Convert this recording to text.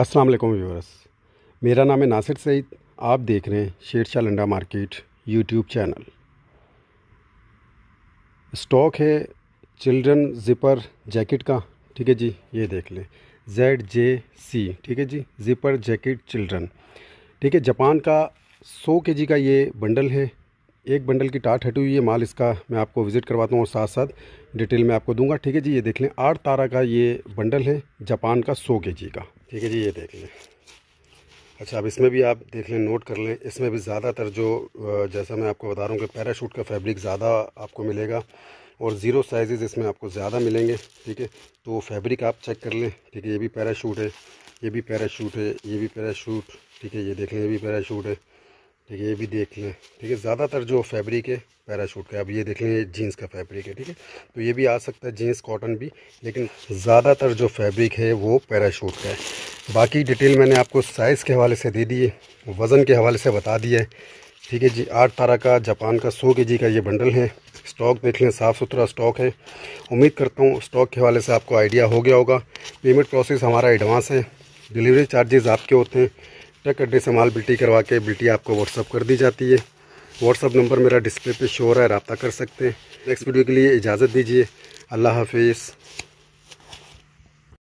अस्सलाम वालेकुम व्यूअर्स मेरा नाम है नासिर सईद आप देख रहे हैं Shershah Landa market YouTube channel stock है चिल्ड्रन जिपर जैकेट का ठीक है जी ये देख लें जेड जे सी ठीक है जी जिपर जैकेट चिल्ड्रन ठीक है जापान का 100 के का ये बंडल है एक बंडल की टाट हटी हुई है माल इसका मैं आपको विज़िट करवाता हूँ और साथ साथ डिटेल में आपको दूंगा ठीक है जी ये देख लें आठ तारा का ये बंडल है जापान का सौ के का ठीक है जी ये देख लें अच्छा अब इसमें भी आप देख लें नोट कर लें इसमें भी ज़्यादातर जो जैसा मैं आपको बता रहा हूँ कि पैराशूट का फैब्रिक ज़्यादा आपको मिलेगा और ज़ीरो साइज़ इसमें आपको ज़्यादा मिलेंगे ठीक है तो फैब्रिक आप चेक कर लें ठीक है ये भी पैराशूट है ये भी पैराशूट है ये भी पैराशूट ठीक है ये देख लें ये भी पैराशूट है ठीक है ये भी देख लें ठीक है ज़्यादातर जो फैब्रिक है पैराशूट का अब ये देख लें जीन्स का फैब्रिक है ठीक है तो ये भी आ सकता है जीन्स कॉटन भी लेकिन ज़्यादातर जो फैब्रिक है वो पैराशूट का है बाकी डिटेल मैंने आपको साइज़ के हवाले से दे दी है वज़न के हवाले से बता दिया है ठीक है जी आठ तारह का जापान का सौ के जी का ये बंडल है स्टॉक देख लें साफ़ सुथरा स्टॉक है उम्मीद करता हूँ स्टॉक के हवाले से आपको आइडिया हो गया होगा पेमेंट प्रोसेस हमारा एडवांस है डिलीवरी चार्जेस आपके होते हैं ट्रक अड्डे से माल बिल्टी करवा के बिल्टी आपको व्हाट्सअप कर दी जाती है व्हाट्सअप नंबर मेरा डिस्प्ले पे शो हो रहा है रबता कर सकते हैं नेक्स्ट वीडियो के लिए इजाज़त दीजिए अल्लाह हाफिज़